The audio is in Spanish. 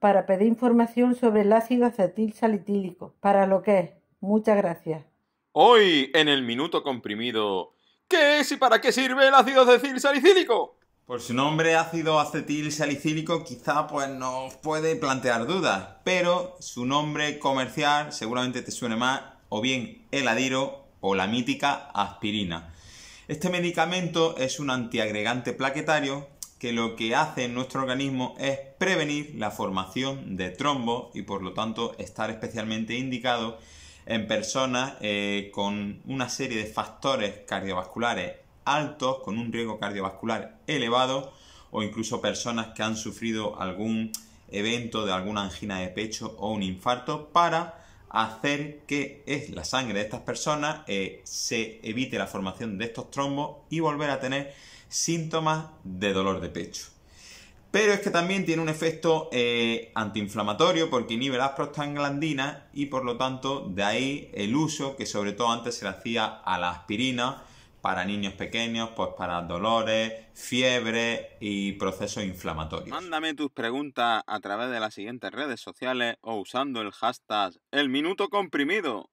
para pedir información sobre el ácido acetil salicílico. para lo que es. Muchas gracias. Hoy, en el minuto comprimido, ¿qué es y para qué sirve el ácido acetil salicílico? Por su nombre ácido acetil salicílico quizá pues nos puede plantear dudas, pero su nombre comercial seguramente te suene más o bien el adiro o la mítica aspirina. Este medicamento es un antiagregante plaquetario que lo que hace nuestro organismo es prevenir la formación de trombos y por lo tanto estar especialmente indicado en personas eh, con una serie de factores cardiovasculares altos, con un riesgo cardiovascular elevado o incluso personas que han sufrido algún evento de alguna angina de pecho o un infarto para hacer que es la sangre de estas personas eh, se evite la formación de estos trombos y volver a tener síntomas de dolor de pecho. Pero es que también tiene un efecto eh, antiinflamatorio porque inhibe las prostaglandinas y por lo tanto de ahí el uso que sobre todo antes se le hacía a la aspirina para niños pequeños, pues para dolores, fiebre y procesos inflamatorios. Mándame tus preguntas a través de las siguientes redes sociales o usando el hashtag El Minuto Comprimido.